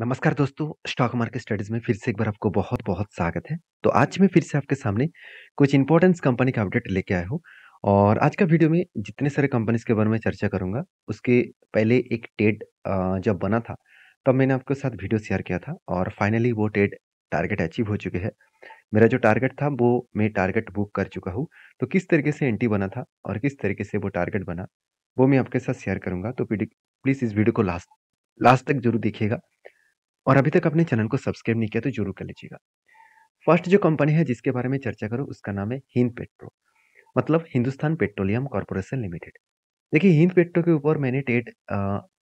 नमस्कार दोस्तों stock market studies में फिर से एक बार आपको बहुत बहुत स्वागत है तो आज मैं फिर से आपके सामने कुछ इंपॉर्टेंस कंपनी का अपडेट लेके आया हूँ और आज का वीडियो में जितने सारे कंपनीज के बारे में चर्चा करूँगा उसके पहले एक टेड जब बना था तब मैंने आपके साथ वीडियो शेयर किया था और फाइनली वो टेड टारगेट अचीव हो चुके हैं मेरा जो टारगेट था वो मैं टारगेट बुक कर चुका हूँ तो किस तरीके से एंट्री बना था और किस तरीके से वो टारगेट बना वो मैं आपके साथ शेयर करूँगा तो प्लीज़ इस वीडियो को लास्ट लास्ट तक जरूर देखिएगा और अभी तक अपने चैनल को सब्सक्राइब नहीं किया तो जरूर कर लीजिएगा फर्स्ट जो कंपनी है जिसके बारे में चर्चा करूँ उसका नाम है हिंद पेट्रो मतलब हिंदुस्तान पेट्रोलियम कॉरपोरेशन लिमिटेड देखिए हिंद पेट्रो के ऊपर मैंने टेट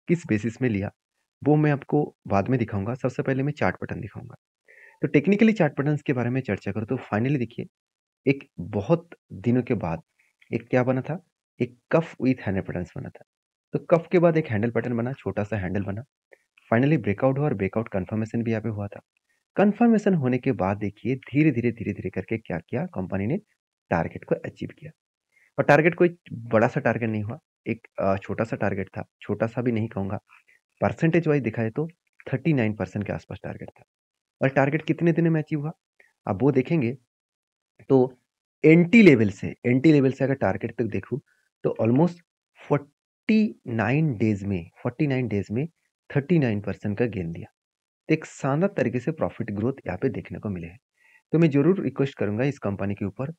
किस बेसिस में लिया वो मैं आपको बाद में दिखाऊंगा सबसे पहले मैं चार्ट पटन दिखाऊंगा तो टेक्निकली चार्ट पटन के बारे में चर्चा करूँ तो फाइनली देखिए एक बहुत दिनों के बाद एक क्या बना था एक कफ विथ हैंडल पटन बना था तो कफ के बाद एक हैंडल पटन बना छोटा सा हैंडल बना फाइनली ब्रेकआउट हुआ और ब्रेकआउट कन्फर्मेशन भी यहाँ पे हुआ था कन्फर्मेशन होने के बाद देखिए धीरे धीरे धीरे धीरे करके क्या किया कंपनी ने टारगेट को अचीव किया और टारगेट कोई बड़ा सा टारगेट नहीं हुआ एक छोटा सा टारगेट था छोटा सा भी नहीं कहूँगा परसेंटेज वाइज दिखाए तो थर्टी नाइन परसेंट के आसपास टारगेट था और टारगेट कितने दिनों में अचीव हुआ अब वो देखेंगे तो एंटी लेवल से एंटी लेवल से अगर टारगेट तक देखूँ तो ऑलमोस्ट फोर्टी नाइन डेज में फोर्टी नाइन डेज में थर्टी नाइन परसेंट का गेन दिया तो एक शानदार तरीके से प्रॉफिट ग्रोथ यहाँ पे देखने को मिले हैं तो मैं ज़रूर रिक्वेस्ट करूँगा इस कंपनी के ऊपर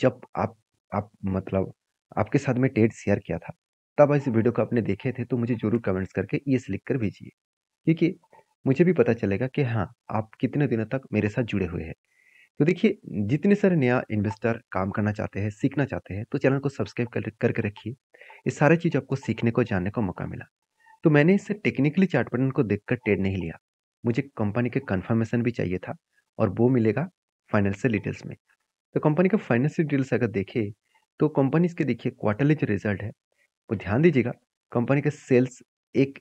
जब आप आप मतलब आपके साथ में टेड शेयर किया था तब इस वीडियो को आपने देखे थे तो मुझे ज़रूर कमेंट्स करके ये लिख कर भेजिए क्योंकि मुझे भी पता चलेगा कि हाँ आप कितने दिनों तक मेरे साथ जुड़े हुए हैं तो देखिए जितने सारे नया इन्वेस्टर काम करना चाहते हैं सीखना चाहते हैं तो चैनल को सब्सक्राइब कर करके रखिए ये सारे चीज़ आपको सीखने को जानने को मौका मिला तो मैंने इसे टेक्निकली चार्ट पैटर्न को देखकर ट्रेड नहीं लिया मुझे कंपनी के कंफर्मेशन भी चाहिए था और वो मिलेगा फाइनेंशियल डिटेल्स में तो कंपनी का फाइनेंशियल डिटेल्स अगर देखे तो कंपनी इसके देखिए क्वार्टरली जो रिजल्ट है वो ध्यान दीजिएगा कंपनी का सेल्स एक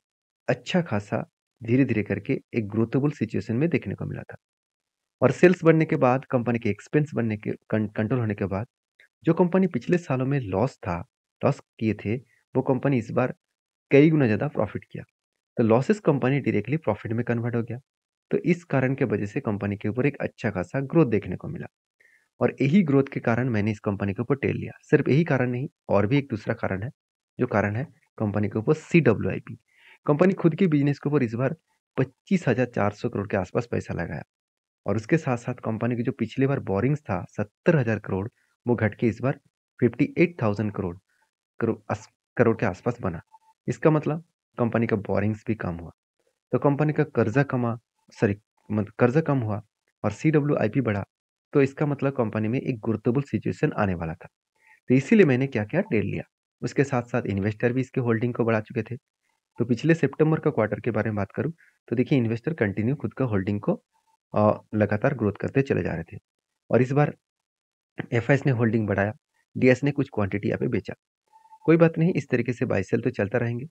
अच्छा खासा धीरे धीरे करके एक ग्रोथेबल सिचुएशन में देखने को मिला था और सेल्स बढ़ने के बाद कंपनी के एक्सपेंस बढ़ने के कंट्रोल होने के बाद जो कंपनी पिछले सालों में लॉस था लॉस किए थे वो कंपनी इस बार कई गुना ज़्यादा प्रॉफिट किया तो लॉसेस कंपनी डायरेक्टली प्रॉफिट में कन्वर्ट हो गया तो इस कारण के वजह से कंपनी के ऊपर एक अच्छा खासा ग्रोथ देखने को मिला और यही ग्रोथ के कारण मैंने इस कंपनी के ऊपर टेल लिया सिर्फ यही कारण नहीं और भी एक दूसरा कारण है जो कारण है कंपनी के ऊपर C W I P company खुद के बिजनेस के ऊपर इस बार पच्चीस हज़ार चार सौ करोड़ के आसपास पैसा लगाया और उसके साथ साथ कंपनी की जो पिछले बार बोरिंग्स था सत्तर हज़ार करोड़ वो घट के इस बार fifty eight thousand crore crore के आसपास बना इसका मतलब कंपनी का बोरिंग्स भी कम हुआ तो कंपनी का कर्जा कमा सॉरी मतलब कर्जा कम हुआ और सी डब्ल्यू आई पी बढ़ा तो इसका मतलब कंपनी में एक गुरुत्वपूर्ण सिचुएशन आने वाला था तो इसीलिए मैंने क्या क्या डेल लिया उसके साथ साथ इन्वेस्टर भी इसके होल्डिंग को बढ़ा चुके थे तो पिछले सितंबर का क्वार्टर के बारे में बात करूं तो देखिए इन्वेस्टर कंटिन्यू खुद का होल्डिंग को लगातार ग्रोथ करते चले जा रहे थे और इस बार एफ ने होल्डिंग बढ़ाया डी ने कुछ क्वांटिटी यहाँ पे बेचा कोई बात नहीं इस तरीके से बाई सेल तो चलता रहेंगे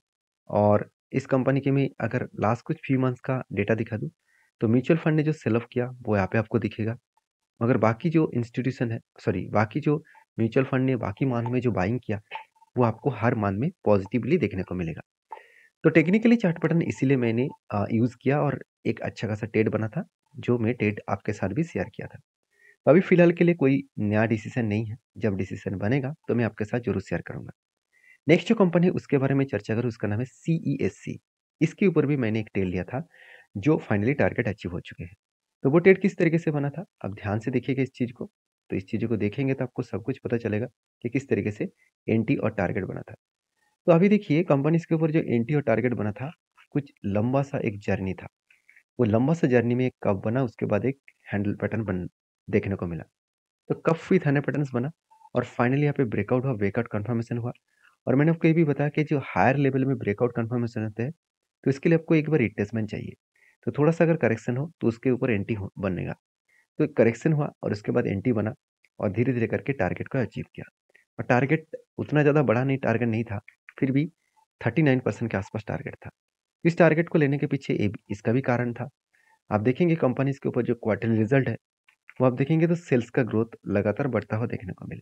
और इस कंपनी के मैं अगर लास्ट कुछ फ्यू मंथ्स का डेटा दिखा दूँ तो म्यूचुअल फंड ने जो सेल ऑफ किया वो यहाँ पे आपको दिखेगा मगर बाकी जो इंस्टीट्यूशन है सॉरी बाकी जो म्यूचुअल फंड ने बाकी मान में जो बाइंग किया वो आपको हर माह में पॉजिटिवली देखने को मिलेगा तो टेक्निकली चार्ट पैटर्न इसीलिए मैंने यूज़ किया और एक अच्छा खासा टेड बना था जो मैं टेड आपके साथ भी शेयर किया था अभी फ़िलहाल के लिए कोई नया डिसीजन नहीं है जब डिसीजन बनेगा तो मैं आपके साथ जरूर शेयर करूँगा नेक्स्ट जो कंपनी है उसके बारे में चर्चा करूँ उसका नाम है सी e इसके ऊपर भी मैंने एक टेल लिया था जो फाइनली टारगेट अचीव हो चुके हैं तो वो टेट किस तरीके से बना था अब ध्यान से देखिएगा इस चीज़ को तो इस चीज़ को देखेंगे तो आपको सब कुछ पता चलेगा कि किस तरीके से एंटी और टारगेट बना था तो अभी देखिए कंपनी के ऊपर जो एंटी और टारगेट बना था कुछ लंबा सा एक जर्नी था वो लंबा सा जर्नी में एक कप बना उसके बाद एक हैंडल पैटर्न बन देखने को मिला तो कप विथ हैंडल पैटर्न बना और फाइनली यहाँ पे ब्रेकआउट हुआ ब्रेकआउट कन्फर्मेशन हुआ और मैंने आपको ये भी बताया कि जो हायर लेवल में ब्रेकआउट कन्फर्मेशन होते हैं तो इसके लिए आपको एक बार रिटेसमेंट चाहिए तो थोड़ा सा अगर करेक्शन हो तो उसके ऊपर एंटी बनेगा तो करेक्शन हुआ और उसके बाद एंटी बना और धीरे धीरे करके टारगेट को अचीव किया और टारगेट उतना ज़्यादा बड़ा नहीं टारगेट नहीं था फिर भी थर्टी नाइन परसेंट के आसपास टारगेट था इस टारगेट को लेने के पीछे ए, इसका भी कारण था आप देखेंगे कंपनीज के ऊपर जो क्वार्टरली रिजल्ट है वो आप देखेंगे तो सेल्स का ग्रोथ लगातार बढ़ता हुआ देखने को मिले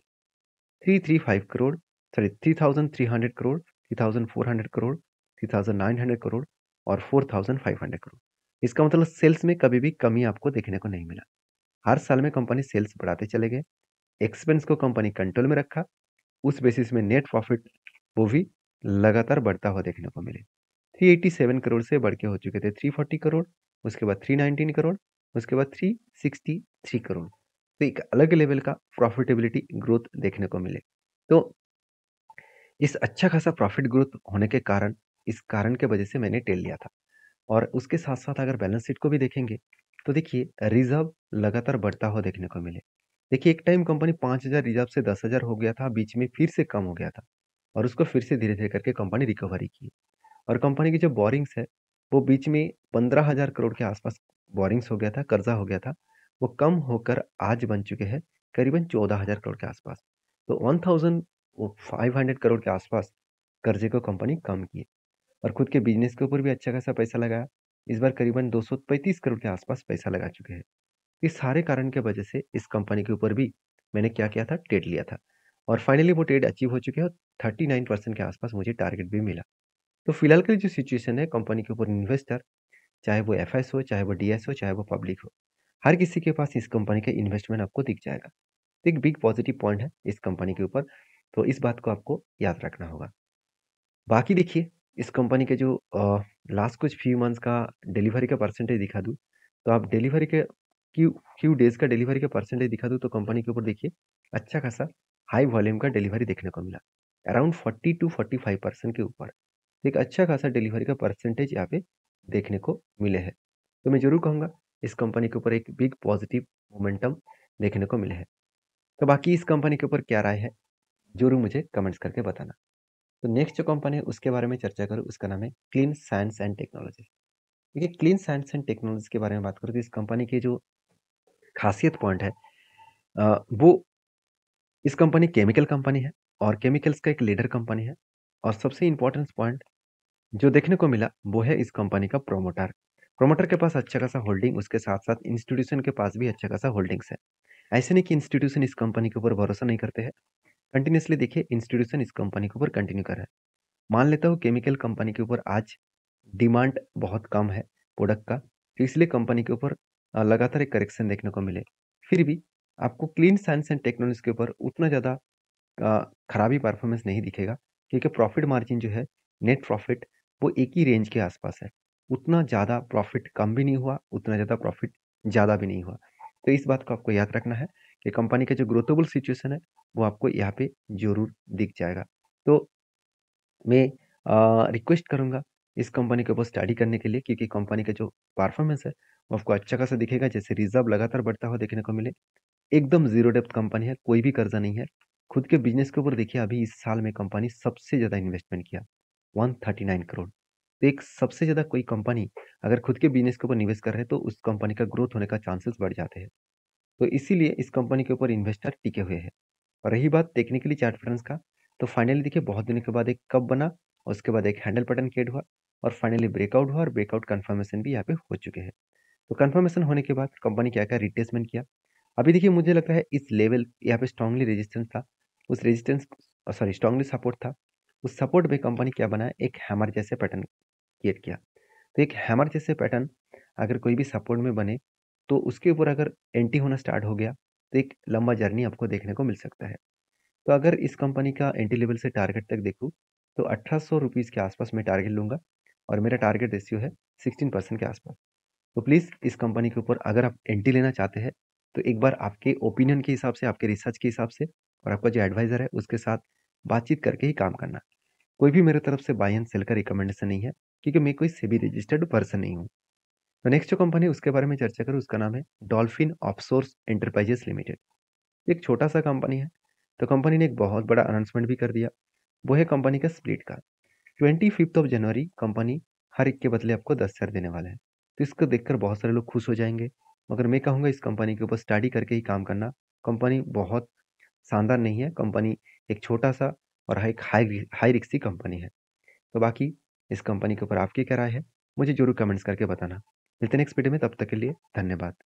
three three five crore sorry three thousand three hundred crore three thousand four hundred crore three thousand nine hundred crore और four thousand five hundred crore इसका मतलब सेल्स में कभी भी कमी आपको देखने को नहीं मिला हर साल में कंपनी सेल्स बढ़ाते चले गए एक्सपेंस को कंपनी कंट्रोल में रखा उस बेसिस में नेट प्रॉफिट वो भी लगातार बढ़ता हुआ देखने को मिले 387 करोड़ से बढ़ के हो चुके थे 340 करोड़ उसके बाद 319 करोड़ उसके बाद 363 करोड़ तो एक अलग लेवल का प्रॉफिटेबिलिटी ग्रोथ देखने को मिले तो इस अच्छा खासा प्रॉफिट ग्रोथ होने के कारण इस कारण के वजह से मैंने टेल लिया था और उसके साथ साथ अगर बैलेंस शीट को भी देखेंगे तो देखिए रिजर्व लगातार बढ़ता हुआ देखने को मिले देखिए एक टाइम कंपनी पाँच हज़ार रिजर्व से दस हज़ार हो गया था बीच में फिर से कम हो गया था और उसको फिर से धीरे धीरे करके कंपनी रिकवरी की और कंपनी की जो बोरिंग्स है वो बीच में पंद्रह हज़ार करोड़ के आसपास बोरिंग्स हो गया था कर्जा हो गया था वो कम होकर आज बन चुके हैं करीबन चौदह हज़ार करोड़ के आसपास तो वन थाउजेंड वो 500 करोड़ के आसपास कर्जे को कंपनी कम किए और खुद के बिजनेस के ऊपर भी अच्छा खासा पैसा लगाया इस बार करीबन पैंतीस करोड़ के आसपास पैसा लगा चुके हैं इस सारे कारण के वजह से इस कंपनी के ऊपर भी मैंने क्या किया था ट्रेड लिया था और फाइनली वो ट्रेड अचीव हो चुके हैं और थर्टी नाइन परसेंट के आसपास मुझे टारगेट भी मिला तो फिलहाल के जो सिचुएशन है कंपनी के ऊपर इन्वेस्टर चाहे वो एफ हो चाहे वो डी हो चाहे वो पब्लिक हो हर किसी के पास इस कंपनी का इन्वेस्टमेंट आपको दिख जाएगा तो एक बिग पॉजिटिव पॉइंट है इस कंपनी के ऊपर तो इस बात को आपको याद रखना होगा बाकी देखिए इस कंपनी के जो लास्ट कुछ फ्यू मंथ्स का डिलीवरी का परसेंटेज दिखा दूँ तो आप डिलीवरी के क्यू क्यू डेज का डिलीवरी का परसेंटेज दिखा दूँ तो कंपनी के ऊपर देखिए अच्छा खासा हाई वॉल्यूम का डिलीवरी देखने को मिला around forty two forty five percent के ऊपर एक अच्छा खासा डिलीवरी का परसेंटेज यहाँ पे देखने को मिले हैं तो मैं ज़रूर कहूँगा इस कंपनी के ऊपर एक बिग पॉजिटिव मोमेंटम देखने को मिले हैं तो बाकी इस कंपनी के ऊपर क्या राय है जरूर मुझे कमेंट्स करके बताना तो नेक्स्ट जो कंपनी है उसके बारे में चर्चा करूँ उसका नाम है क्लीन साइंस एंड टेक्नोलॉजी देखिए क्लीन साइंस एंड टेक्नोलॉजी के बारे में बात करूँ तो इस कंपनी की जो खासियत पॉइंट है वो इस कंपनी केमिकल कंपनी है और केमिकल्स का एक लीडर कंपनी है और सबसे इंपॉर्टेंस पॉइंट जो देखने को मिला वो है इस कंपनी का प्रोमोटर प्रोमोटर के पास अच्छा खासा होल्डिंग उसके साथ साथ इंस्टीट्यूशन के पास भी अच्छा खासा होल्डिंग्स है ऐसे नहीं कि इंस्टीट्यूशन इस कंपनी के ऊपर भरोसा नहीं करते हैं कंटिन्यूसली देखिए इंस्टीट्यूशन इस कंपनी के ऊपर कंटिन्यू कर रहा है मान लेता हूँ केमिकल कंपनी के ऊपर आज डिमांड बहुत कम है प्रोडक्ट का तो इसलिए कंपनी के ऊपर लगातार एक करेक्शन देखने को मिले फिर भी आपको क्लीन साइंस एंड टेक्नोलॉजी के ऊपर उतना ज़्यादा खराबी परफॉर्मेंस नहीं दिखेगा क्योंकि प्रॉफिट मार्जिन जो है नेट प्रॉफिट वो एक ही रेंज के आसपास है उतना ज़्यादा प्रॉफिट कम भी नहीं हुआ उतना ज़्यादा प्रॉफिट ज़्यादा भी नहीं हुआ तो इस बात को आपको याद रखना है ये कंपनी का जो ग्रोथेबल सिचुएशन है वो आपको यहाँ पे जरूर दिख जाएगा तो मैं रिक्वेस्ट करूँगा इस कंपनी के ऊपर स्टडी करने के लिए क्योंकि कंपनी का जो परफॉर्मेंस है वो आपको अच्छा खासा दिखेगा जैसे रिजर्व लगातार बढ़ता हुआ देखने को मिले एकदम जीरो डेप्थ कंपनी है कोई भी कर्जा नहीं है खुद के बिजनेस के ऊपर देखिए अभी इस साल में कंपनी सबसे ज़्यादा इन्वेस्टमेंट किया वन थर्टी नाइन करोड़ तो एक सबसे ज़्यादा कोई कंपनी अगर खुद के बिजनेस के ऊपर निवेश कर रहे हैं तो उस कंपनी का ग्रोथ होने का चांसेस बढ़ जाते हैं तो इसीलिए इस कंपनी के ऊपर इन्वेस्टर टिके हुए हैं और रही बात टेक्निकली चार्ट फ्रेंड्स का तो फाइनली देखिए बहुत दिनों के बाद एक कप बना और उसके बाद एक हैंडल पैटर्न क्रिएट हुआ और फाइनली ब्रेकआउट हुआ और ब्रेकआउट कन्फर्मेशन भी यहाँ पे हो चुके हैं तो कन्फर्मेशन होने के बाद कंपनी क्या क्या रिप्लेसमेंट किया अभी देखिए मुझे लग रहा है इस लेवल यहाँ पे स्ट्रांगली रेजिस्टेंस था उस रेजिस्टेंस सॉरी स्ट्रांगली सपोर्ट था उस सपोर्ट में कंपनी क्या बनाया एक हैमर जैसे पैटर्न क्रिएट किया तो एक हैमर जैसे पैटर्न अगर कोई भी सपोर्ट में बने तो उसके ऊपर अगर एंटी होना स्टार्ट हो गया तो एक लंबा जर्नी आपको देखने को मिल सकता है तो अगर इस कंपनी का एंटी लेवल से टारगेट तक देखूँ तो अठारह सौ के आसपास मैं टारगेट लूँगा और मेरा टारगेट रेसियो है सिक्सटीन परसेंट के आसपास तो प्लीज़ इस कंपनी के ऊपर अगर आप एंटी लेना चाहते हैं तो एक बार आपके ओपिनियन के हिसाब से आपके रिसर्च के हिसाब से और आपका जो एडवाइज़र है उसके साथ बातचीत करके ही काम करना कोई भी मेरे तरफ से बाई एंड सेल का रिकमेंडेशन नहीं है क्योंकि मैं कोई सेबी रजिस्टर्ड पर्सन नहीं हूँ तो नेक्स्ट जो कंपनी उसके बारे में चर्चा करूँ उसका नाम है डॉल्फिन ऑफसोर्स एंटरप्राइजेस लिमिटेड एक छोटा सा कंपनी है तो कंपनी ने एक बहुत बड़ा अनाउंसमेंट भी कर दिया वो है कंपनी का स्प्लिट का twenty fifth of January company हर एक के बदले आपको दस हज़ार देने वाला है तो इसको देखकर बहुत सारे लोग खुश हो जाएंगे मगर मैं कहूँगा इस कंपनी के ऊपर स्टडी करके ही काम करना कंपनी बहुत शानदार नहीं है कंपनी एक छोटा सा और एक हाई हाई रिक्सी कंपनी है तो बाकी इस कंपनी के ऊपर आपकी क्या राय है मुझे जरूर कमेंट्स करके बताना मिलते नेक्स्ट वीडियो में तब तक के लिए धन्यवाद